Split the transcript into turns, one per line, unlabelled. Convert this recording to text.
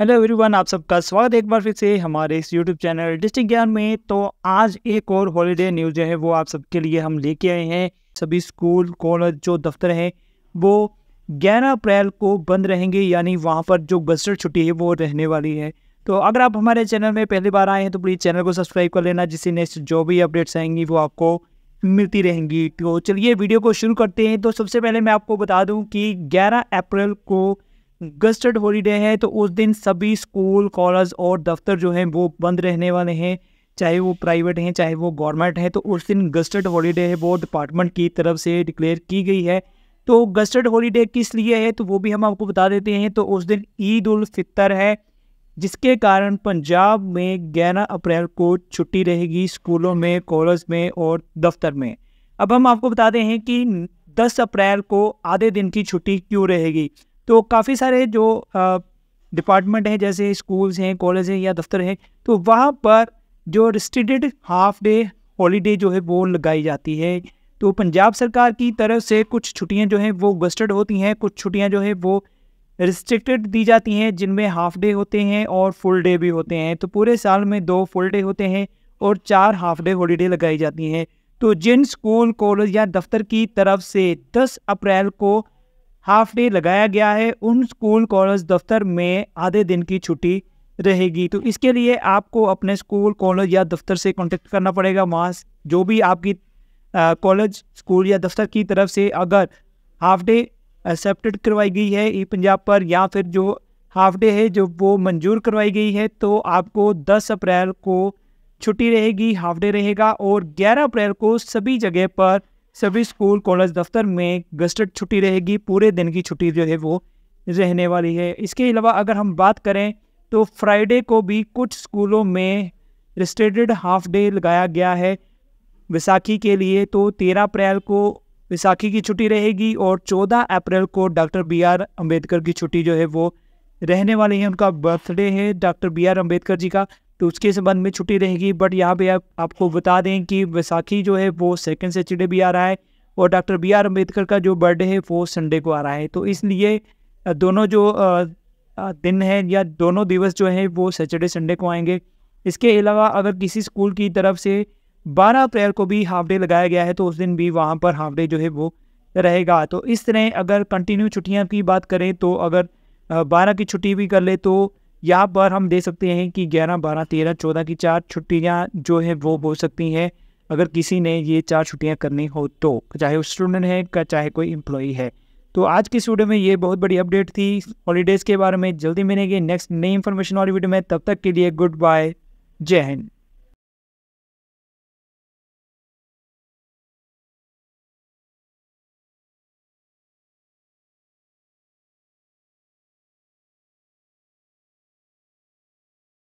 hello everyone आप सबका स्वागत है एक बार फिर से हमारे इस यूट्यूब चैनल डिस्ट्रिक्ट ज्ञान में तो आज एक और हॉलीडे न्यूज़ जो है वो आप सबके लिए हम लेके आए हैं सभी स्कूल कॉलेज जो दफ्तर हैं वो 11 अप्रैल को बंद रहेंगे यानी वहाँ पर जो बस्टर छुट्टी है वो रहने वाली है तो अगर आप हमारे चैनल में पहली बार आए हैं तो प्लीज़ चैनल को सब्सक्राइब कर लेना जिससे नेक्स्ट जो भी अपडेट्स आएंगी वो आपको मिलती रहेंगी तो चलिए वीडियो को शुरू करते हैं तो सबसे पहले मैं आपको बता दूँ कि ग्यारह अप्रैल को गस्टर्ड हॉलीडे है तो उस दिन सभी स्कूल कॉलेज और दफ्तर जो हैं वो बंद रहने वाले हैं चाहे वो प्राइवेट हैं चाहे वो गवर्नमेंट हैं तो उस दिन गस्टर्ड हॉलीडे है वो डिपार्टमेंट की तरफ से डिक्लेयर की गई है तो गस्टर्ड हॉलीडे किस लिए है तो वो भी हम आपको बता देते हैं तो उस दिन ईद उल फितर है जिसके कारण पंजाब में ग्यारह अप्रैल को छुट्टी रहेगी स्कूलों में कॉलेज में और दफ्तर में अब हम आपको बताते हैं कि 10 अप्रैल को आधे दिन की छुट्टी क्यों रहेगी तो काफ़ी सारे जो डिपार्टमेंट हैं जैसे स्कूल्स हैं कॉलेज हैं या दफ्तर हैं तो वहाँ पर जो रिस्ट्रिक्टेड हाफ डे हॉलीडे जो है वो लगाई जाती है तो पंजाब सरकार की तरफ से कुछ छुट्टियाँ जो हैं वो गस्टड होती हैं कुछ छुट्टियाँ जो है वो रिस्ट्रिक्टेड दी जाती हैं जिनमें हाफ डे होते हैं और फुल डे भी होते हैं तो पूरे साल में दो फुल डे होते हैं और चार हाफ डे हॉलीडे लगाई जाती हैं तो जिन स्कूल कॉलेज या दफ्तर की तरफ से 10 अप्रैल को हाफ डे लगाया गया है उन स्कूल कॉलेज दफ्तर में आधे दिन की छुट्टी रहेगी तो इसके लिए आपको अपने स्कूल कॉलेज या दफ्तर से कॉन्टेक्ट करना पड़ेगा वहाँ जो भी आपकी कॉलेज स्कूल या दफ्तर की तरफ से अगर हाफ डे एक्सेप्टेड करवाई गई है ई पंजाब पर या फिर जो हाफ डे है जो वो मंजूर करवाई गई है तो आपको 10 अप्रैल को छुट्टी रहेगी हाफ डे रहेगा और 11 अप्रैल को सभी जगह पर सभी स्कूल कॉलेज दफ्तर में गस्टेड छुट्टी रहेगी पूरे दिन की छुट्टी जो है वो रहने वाली है इसके अलावा अगर हम बात करें तो फ्राइडे को भी कुछ स्कूलों में रिस्ट्रिक्टेड हाफ डे लगाया गया है विसाखी के लिए तो तेरह अप्रैल को विसाखी की छुट्टी रहेगी और चौदह अप्रैल को डॉक्टर बी आर अम्बेडकर की छुट्टी जो है वो रहने वाली है उनका बर्थडे है doctor B R Ambedkar ji का तो उसके संबंध में छुट्टी रहेगी बट यहाँ पे आप, आपको बता दें कि वैसाखी जो है वो सेकेंड सैटरडे भी आ रहा है और डॉक्टर बी आर अम्बेडकर का जो बर्थडे है वो संडे को आ रहा है तो इसलिए दोनों जो दिन है या दोनों दिवस जो है वो सैटरडे संडे को आएंगे इसके अलावा अगर किसी स्कूल की तरफ से 12 अप्रैल को भी हाफ डे लगाया गया है तो उस दिन भी वहाँ पर हाफ डे जो है वो रहेगा तो इस तरह अगर कंटिन्यू छुट्टियाँ की बात करें तो अगर बारह की छुट्टी भी कर ले तो यहाँ पर हम दे सकते हैं कि ग्यारह बारह तेरह चौदह की चार छुट्टियाँ जो है वो हो सकती हैं अगर किसी ने ये चार छुट्टियाँ करनी हो तो चाहे वो स्टूडेंट है चाहे कोई एम्प्लॉई है तो आज की इस वीडियो में ये बहुत बड़ी अपडेट थी हॉलीडेज़ के बारे में जल्दी मिलेंगे नेक्स्ट नई इन्फॉर्मेशन और वीडियो में तब तक के लिए गुड बाय जय हिंद